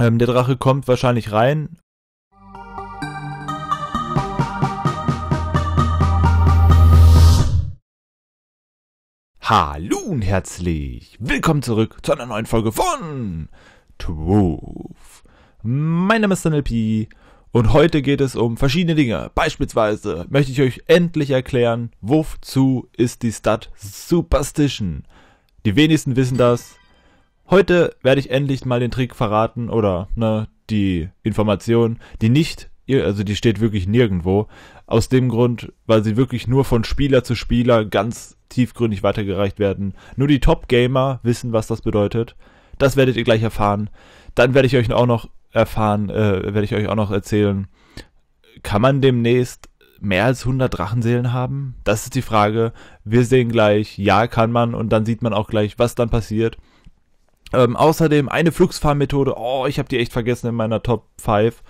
Ähm, der Drache kommt wahrscheinlich rein. Hallo und herzlich willkommen zurück zu einer neuen Folge von Truth. Mein Name ist Daniel P. Und heute geht es um verschiedene Dinge. Beispielsweise möchte ich euch endlich erklären, wozu ist die Stadt Superstition. Die wenigsten wissen das, Heute werde ich endlich mal den Trick verraten oder ne, die Information, die nicht, also die steht wirklich nirgendwo. Aus dem Grund, weil sie wirklich nur von Spieler zu Spieler ganz tiefgründig weitergereicht werden. Nur die Top-Gamer wissen, was das bedeutet. Das werdet ihr gleich erfahren. Dann werde ich euch auch noch erfahren, äh, werde ich euch auch noch erzählen, kann man demnächst mehr als 100 Drachenseelen haben? Das ist die Frage. Wir sehen gleich, ja, kann man und dann sieht man auch gleich, was dann passiert. Ähm, außerdem eine Flugsfahrmethode, oh, ich habe die echt vergessen in meiner Top 5.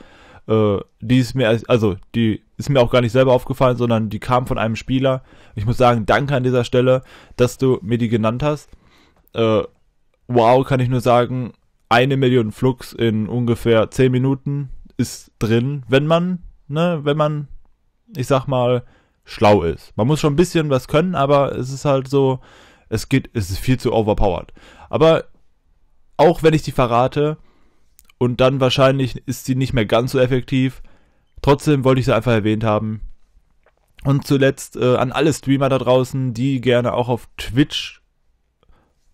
Äh, die ist mir, also die ist mir auch gar nicht selber aufgefallen, sondern die kam von einem Spieler. Ich muss sagen, danke an dieser Stelle, dass du mir die genannt hast. Äh, wow, kann ich nur sagen, eine Million Flux in ungefähr 10 Minuten ist drin, wenn man, ne, wenn man, ich sag mal, schlau ist. Man muss schon ein bisschen was können, aber es ist halt so, es geht, es ist viel zu overpowered. Aber auch wenn ich die verrate und dann wahrscheinlich ist sie nicht mehr ganz so effektiv. Trotzdem wollte ich sie einfach erwähnt haben. Und zuletzt äh, an alle Streamer da draußen, die gerne auch auf Twitch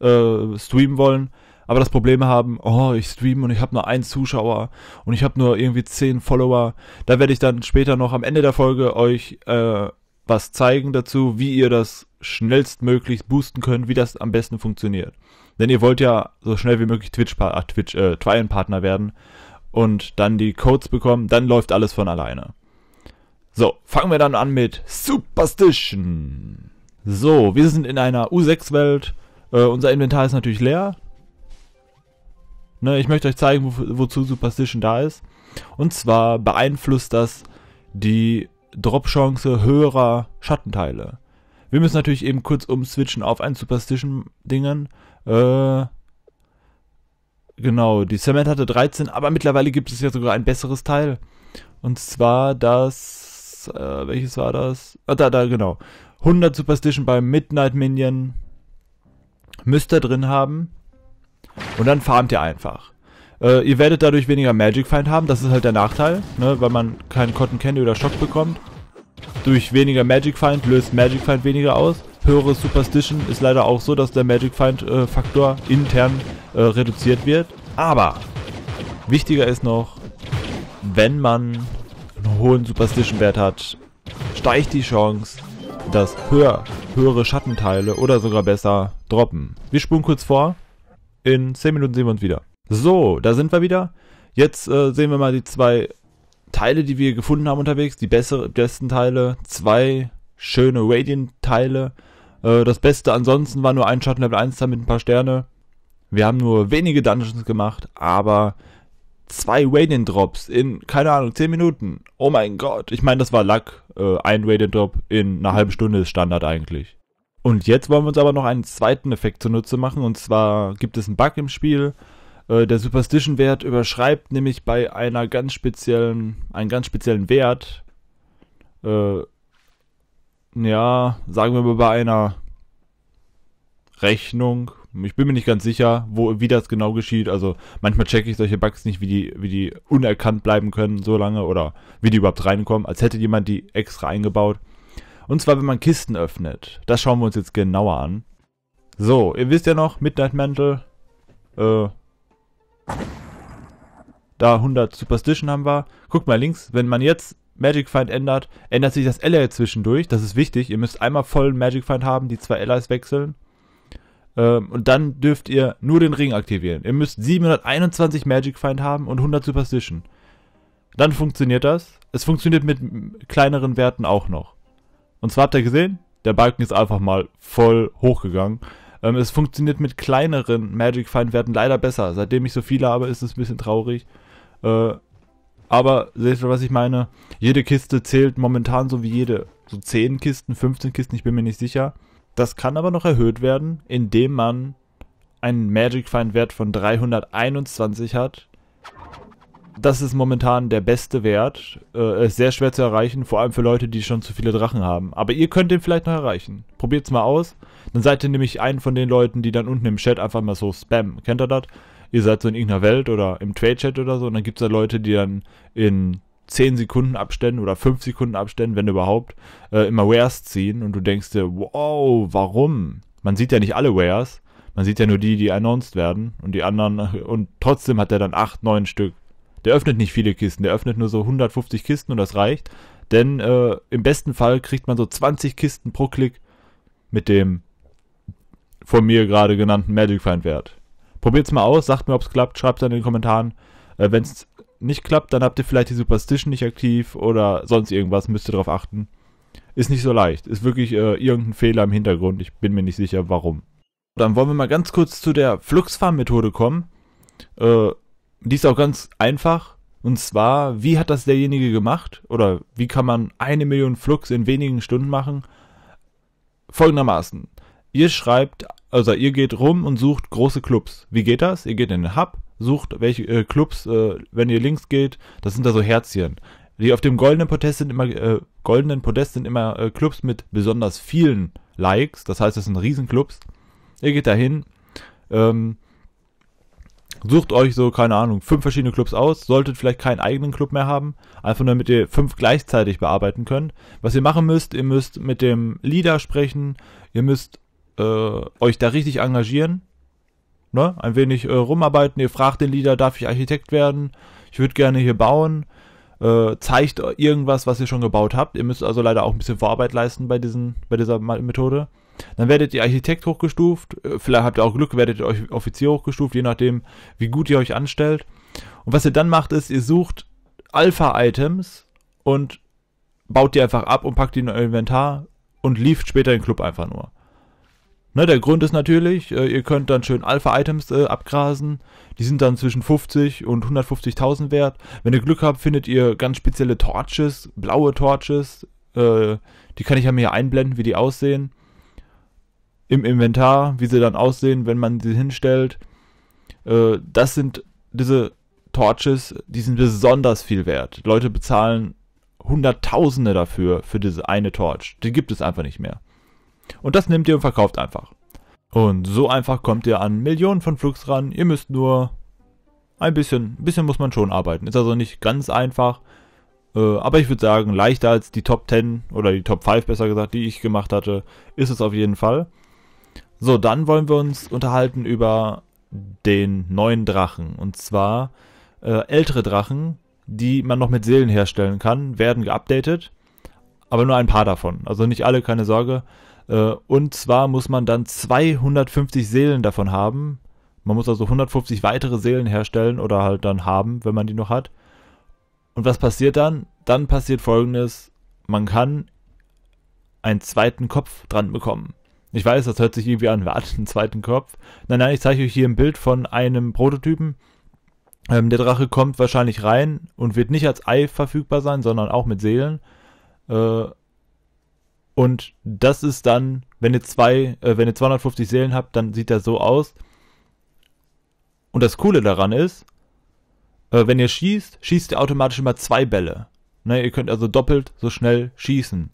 äh, streamen wollen, aber das Problem haben, oh, ich streame und ich habe nur einen Zuschauer und ich habe nur irgendwie zehn Follower. Da werde ich dann später noch am Ende der Folge euch äh, was zeigen dazu, wie ihr das schnellstmöglich boosten könnt, wie das am besten funktioniert. Denn ihr wollt ja so schnell wie möglich Twitch, Twitch äh, Trial-Partner werden und dann die Codes bekommen, dann läuft alles von alleine. So, fangen wir dann an mit Superstition. So, wir sind in einer U6-Welt. Äh, unser Inventar ist natürlich leer. Ne, ich möchte euch zeigen, wo, wozu Superstition da ist. Und zwar beeinflusst das die Drop-Chance höherer Schattenteile. Wir müssen natürlich eben kurz umswitchen auf ein Superstition-Dingern. Äh, genau, die Cement hatte 13, aber mittlerweile gibt es ja sogar ein besseres Teil. Und zwar das, äh, welches war das? Ah, da, da, genau. 100 Superstition beim Midnight Minion müsst ihr drin haben. Und dann farmt ihr einfach. Äh, ihr werdet dadurch weniger Magic Find haben, das ist halt der Nachteil, ne, weil man keinen Cotton Candy oder Schock bekommt. Durch weniger Magic Find löst Magic Find weniger aus. Höhere Superstition ist leider auch so, dass der Magic Find äh, Faktor intern äh, reduziert wird. Aber wichtiger ist noch, wenn man einen hohen Superstition Wert hat, steigt die Chance, dass höher, höhere Schattenteile oder sogar besser droppen. Wir spulen kurz vor. In 10 Minuten sehen wir uns wieder. So, da sind wir wieder. Jetzt äh, sehen wir mal die zwei Teile, die wir gefunden haben unterwegs, die bessere, besten Teile, zwei schöne Radiant-Teile. Äh, das Beste ansonsten war nur ein Schatten Level 1 mit ein paar Sterne. Wir haben nur wenige Dungeons gemacht, aber zwei Radiant Drops in, keine Ahnung, 10 Minuten. Oh mein Gott. Ich meine, das war Luck. Äh, ein Radiant Drop in einer halben Stunde ist Standard eigentlich. Und jetzt wollen wir uns aber noch einen zweiten Effekt zunutze machen. Und zwar gibt es einen Bug im Spiel, äh, der Superstition-Wert überschreibt nämlich bei einer ganz speziellen, einen ganz speziellen Wert, äh, ja, sagen wir mal bei einer Rechnung. Ich bin mir nicht ganz sicher, wo, wie das genau geschieht. Also manchmal checke ich solche Bugs nicht, wie die, wie die unerkannt bleiben können so lange oder wie die überhaupt reinkommen, als hätte jemand die extra eingebaut. Und zwar, wenn man Kisten öffnet. Das schauen wir uns jetzt genauer an. So, ihr wisst ja noch, Midnight Mantle, äh, da 100 Superstition haben wir. Guck mal links, wenn man jetzt Magic Find ändert, ändert sich das LR zwischendurch. Das ist wichtig. Ihr müsst einmal vollen Magic Find haben, die zwei LRs wechseln. Ähm, und dann dürft ihr nur den Ring aktivieren. Ihr müsst 721 Magic Find haben und 100 Superstition. Dann funktioniert das. Es funktioniert mit kleineren Werten auch noch. Und zwar habt ihr gesehen, der Balken ist einfach mal voll hochgegangen. Ähm, es funktioniert mit kleineren Magic Find Werten leider besser. Seitdem ich so viele habe, ist es ein bisschen traurig. Äh, aber seht ihr, was ich meine? Jede Kiste zählt momentan so wie jede. So 10 Kisten, 15 Kisten, ich bin mir nicht sicher. Das kann aber noch erhöht werden, indem man einen Magic Find Wert von 321 hat das ist momentan der beste Wert. Äh, ist sehr schwer zu erreichen, vor allem für Leute, die schon zu viele Drachen haben. Aber ihr könnt den vielleicht noch erreichen. Probiert's mal aus. Dann seid ihr nämlich einen von den Leuten, die dann unten im Chat einfach mal so spammen. Kennt ihr das? Ihr seid so in irgendeiner Welt oder im Trade-Chat oder so und dann gibt's da Leute, die dann in 10 Sekunden Abständen oder 5 Sekunden Abständen, wenn überhaupt, äh, immer Wares ziehen und du denkst dir, wow, warum? Man sieht ja nicht alle Wares, man sieht ja nur die, die announced werden und die anderen und trotzdem hat er dann 8, 9 Stück. Der öffnet nicht viele Kisten, der öffnet nur so 150 Kisten und das reicht. Denn äh, im besten Fall kriegt man so 20 Kisten pro Klick mit dem von mir gerade genannten Magic Find Wert. Probiert's mal aus, sagt mir, ob es klappt, schreibt dann in den Kommentaren. Äh, es nicht klappt, dann habt ihr vielleicht die Superstition nicht aktiv oder sonst irgendwas, müsst ihr darauf achten. Ist nicht so leicht, ist wirklich äh, irgendein Fehler im Hintergrund, ich bin mir nicht sicher warum. Dann wollen wir mal ganz kurz zu der Fluxfarm-Methode kommen. Äh, die ist auch ganz einfach. Und zwar, wie hat das derjenige gemacht? Oder wie kann man eine Million Flux in wenigen Stunden machen? Folgendermaßen. Ihr schreibt, also ihr geht rum und sucht große Clubs. Wie geht das? Ihr geht in den Hub, sucht welche äh, Clubs, äh, wenn ihr links geht, das sind da so Herzchen. Die auf dem goldenen Podest sind immer, äh, goldenen Podest sind immer äh, Clubs mit besonders vielen Likes. Das heißt, das sind Riesenclubs. Ihr geht dahin, ähm, sucht euch so, keine Ahnung, fünf verschiedene Clubs aus, solltet vielleicht keinen eigenen Club mehr haben, einfach nur damit ihr fünf gleichzeitig bearbeiten könnt. Was ihr machen müsst, ihr müsst mit dem Leader sprechen, ihr müsst äh, euch da richtig engagieren, ne? ein wenig äh, rumarbeiten, ihr fragt den Leader, darf ich Architekt werden, ich würde gerne hier bauen, äh, zeigt irgendwas, was ihr schon gebaut habt. Ihr müsst also leider auch ein bisschen Vorarbeit leisten bei, diesen, bei dieser Methode. Dann werdet ihr Architekt hochgestuft, äh, vielleicht habt ihr auch Glück, werdet ihr euch Offizier hochgestuft, je nachdem, wie gut ihr euch anstellt. Und was ihr dann macht, ist, ihr sucht Alpha-Items und baut die einfach ab und packt die in euer Inventar und lieft später den Club einfach nur. Ne, der Grund ist natürlich, äh, ihr könnt dann schön Alpha-Items äh, abgrasen. Die sind dann zwischen 50 und 150.000 wert. Wenn ihr Glück habt, findet ihr ganz spezielle Torches, blaue Torches. Äh, die kann ich ja mir hier einblenden, wie die aussehen im Inventar, wie sie dann aussehen, wenn man sie hinstellt. Äh, das sind diese Torches, die sind besonders viel wert. Leute bezahlen Hunderttausende dafür, für diese eine Torch. Die gibt es einfach nicht mehr. Und das nehmt ihr und verkauft einfach. Und so einfach kommt ihr an Millionen von Flux ran. Ihr müsst nur ein bisschen, ein bisschen muss man schon arbeiten. Ist also nicht ganz einfach. Äh, aber ich würde sagen, leichter als die Top 10 oder die Top 5 besser gesagt, die ich gemacht hatte, ist es auf jeden Fall. So, dann wollen wir uns unterhalten über den neuen Drachen. Und zwar äh, ältere Drachen, die man noch mit Seelen herstellen kann, werden geupdatet. Aber nur ein paar davon. Also nicht alle, keine Sorge. Äh, und zwar muss man dann 250 Seelen davon haben. Man muss also 150 weitere Seelen herstellen oder halt dann haben, wenn man die noch hat. Und was passiert dann? Dann passiert folgendes. Man kann einen zweiten Kopf dran bekommen. Ich weiß, das hört sich irgendwie an, wartet einen zweiten Kopf. Nein, nein, ich zeige euch hier ein Bild von einem Prototypen. Ähm, der Drache kommt wahrscheinlich rein und wird nicht als Ei verfügbar sein, sondern auch mit Seelen. Äh, und das ist dann, wenn ihr, zwei, äh, wenn ihr 250 Seelen habt, dann sieht das so aus. Und das Coole daran ist, äh, wenn ihr schießt, schießt ihr automatisch immer zwei Bälle. Ne, ihr könnt also doppelt so schnell schießen.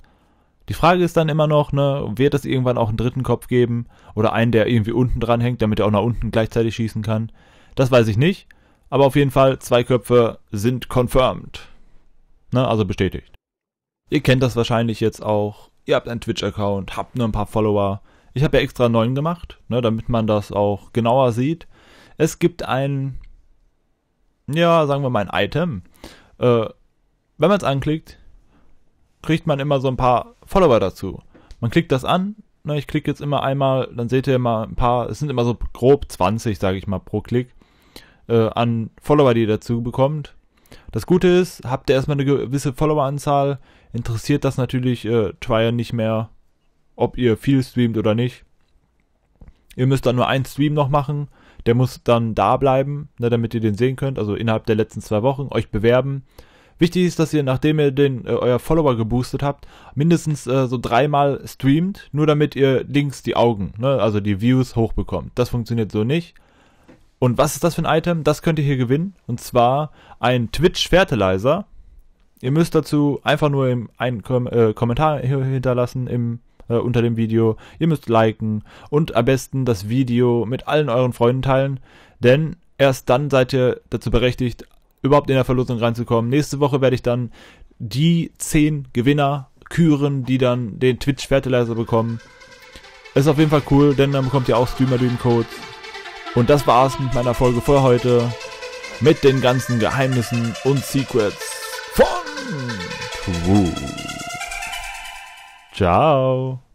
Die Frage ist dann immer noch, ne, wird es irgendwann auch einen dritten Kopf geben oder einen, der irgendwie unten dran hängt, damit er auch nach unten gleichzeitig schießen kann? Das weiß ich nicht, aber auf jeden Fall zwei Köpfe sind confirmed. Ne, also bestätigt. Ihr kennt das wahrscheinlich jetzt auch. Ihr habt einen Twitch-Account, habt nur ein paar Follower. Ich habe ja extra einen neuen gemacht, ne, damit man das auch genauer sieht. Es gibt ein, ja, sagen wir mal ein Item. Äh, wenn man es anklickt, kriegt man immer so ein paar Follower dazu. Man klickt das an, ne, ich klicke jetzt immer einmal, dann seht ihr immer ein paar, es sind immer so grob 20, sage ich mal, pro Klick äh, an Follower, die ihr dazu bekommt. Das Gute ist, habt ihr erstmal eine gewisse Followeranzahl, interessiert das natürlich äh, Trier nicht mehr, ob ihr viel streamt oder nicht. Ihr müsst dann nur einen Stream noch machen, der muss dann da bleiben, ne, damit ihr den sehen könnt, also innerhalb der letzten zwei Wochen euch bewerben. Wichtig ist, dass ihr, nachdem ihr den, äh, euer Follower geboostet habt, mindestens äh, so dreimal streamt, nur damit ihr links die Augen, ne, also die Views hochbekommt. Das funktioniert so nicht. Und was ist das für ein Item? Das könnt ihr hier gewinnen. Und zwar ein Twitch Fertilizer. Ihr müsst dazu einfach nur im, einen Kom äh, Kommentar hinterlassen im, äh, unter dem Video. Ihr müsst liken und am besten das Video mit allen euren Freunden teilen, denn erst dann seid ihr dazu berechtigt, überhaupt in der Verlosung reinzukommen. Nächste Woche werde ich dann die zehn Gewinner küren, die dann den Twitch Fertilizer bekommen. Ist auf jeden Fall cool, denn dann bekommt ihr auch streamer codes Und das war's mit meiner Folge für heute. Mit den ganzen Geheimnissen und Secrets von True. Ciao.